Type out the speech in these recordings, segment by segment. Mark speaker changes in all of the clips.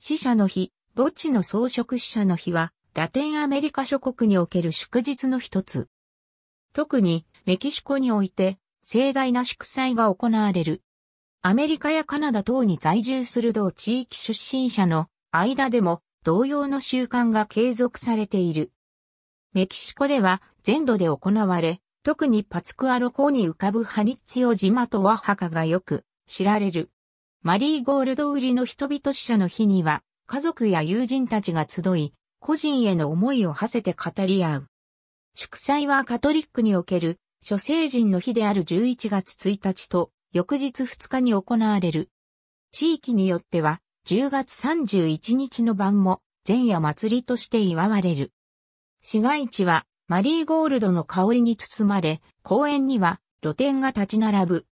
Speaker 1: 死者の日、墓地の装飾死者の日は、ラテンアメリカ諸国における祝日の一つ。特に、メキシコにおいて、盛大な祝祭が行われる。アメリカやカナダ等に在住する同地域出身者の間でも同様の習慣が継続されている。メキシコでは全土で行われ、特にパツクアロコに浮かぶハニッツヨオ島とワハカがよく知られる。マリーゴールド売りの人々死者の日には、家族や友人たちが集い、個人への思いを馳せて語り合う。祝祭はカトリックにおける、諸聖人の日である11月1日と、翌日2日に行われる。地域によっては、10月31日の晩も、前夜祭りとして祝われる。市街地は、マリーゴールドの香りに包まれ、公園には露店が立ち並ぶ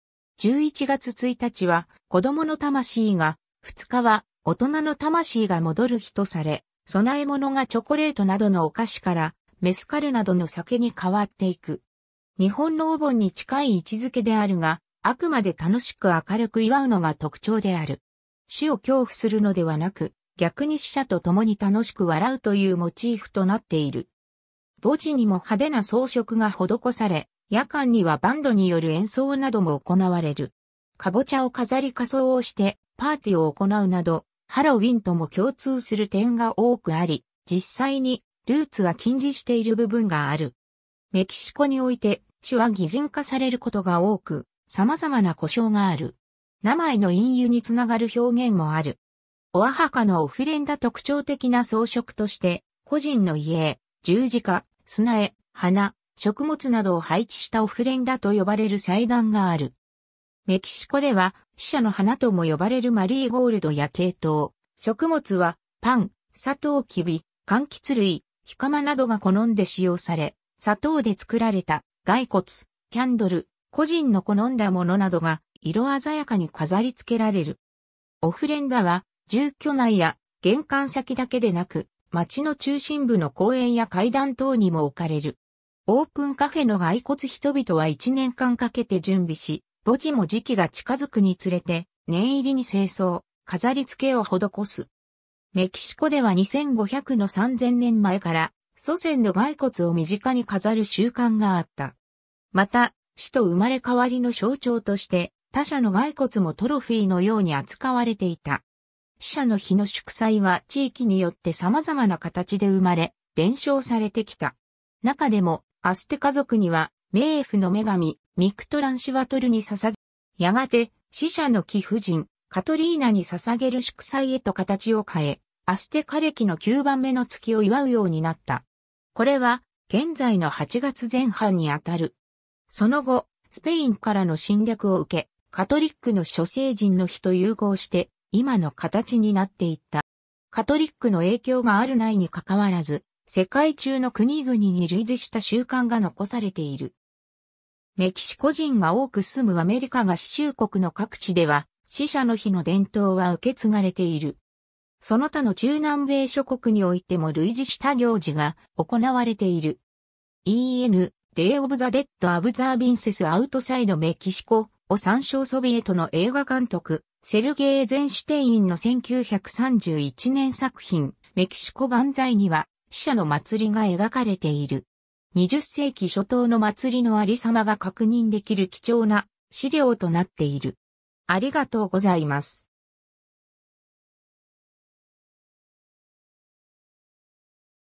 Speaker 1: 11月1日は子供の魂が、2日は大人の魂が戻る日とされ、供え物がチョコレートなどのお菓子からメスカルなどの酒に変わっていく。日本のお盆に近い位置づけであるが、あくまで楽しく明るく祝うのが特徴である。死を恐怖するのではなく、逆に死者と共に楽しく笑うというモチーフとなっている。墓地にも派手な装飾が施され、夜間にはバンドによる演奏なども行われる。かぼちゃを飾り仮装をしてパーティーを行うなど、ハロウィンとも共通する点が多くあり、実際にルーツは禁じしている部分がある。メキシコにおいて、地は擬人化されることが多く、様々な故障がある。名前の隠喩につながる表現もある。オアハカのオフレンダ特徴的な装飾として、個人の家、十字架、砂絵、花、食物などを配置したオフレンダと呼ばれる祭壇がある。メキシコでは、死者の花とも呼ばれるマリーゴールドや系統、食物は、パン、砂糖キビ、柑橘類、ヒカマなどが好んで使用され、砂糖で作られた、骸骨、キャンドル、個人の好んだものなどが、色鮮やかに飾り付けられる。オフレンダは、住居内や玄関先だけでなく、町の中心部の公園や階段等にも置かれる。オープンカフェの骸骨人々は1年間かけて準備し、墓地も時期が近づくにつれて、念入りに清掃、飾り付けを施す。メキシコでは2500の3000年前から、祖先の骸骨を身近に飾る習慣があった。また、死と生まれ変わりの象徴として、他者の骸骨もトロフィーのように扱われていた。死者の日の祝祭は地域によって様々な形で生まれ、伝承されてきた。中でも、アステ家族には、冥府の女神、ミクトランシワトルに捧げ、やがて、死者の貴婦人、カトリーナに捧げる祝祭へと形を変え、アステカ歴の9番目の月を祝うようになった。これは、現在の8月前半にあたる。その後、スペインからの侵略を受け、カトリックの諸聖人の日と融合して、今の形になっていった。カトリックの影響があるないにかかわらず、世界中の国々に類似した習慣が残されている。メキシコ人が多く住むアメリカ合衆国の各地では、死者の日の伝統は受け継がれている。その他の中南米諸国においても類似した行事が行われている。EN Day of the Dead Observances Outside メキシコを参照ソビエトの映画監督、セルゲー・ゼンシュテインの1931年作品、メキシコ万歳には、死者の祭りが描かれている。20世紀初頭の祭りのありさまが確認できる貴重な資料となっている。ありがとうございます。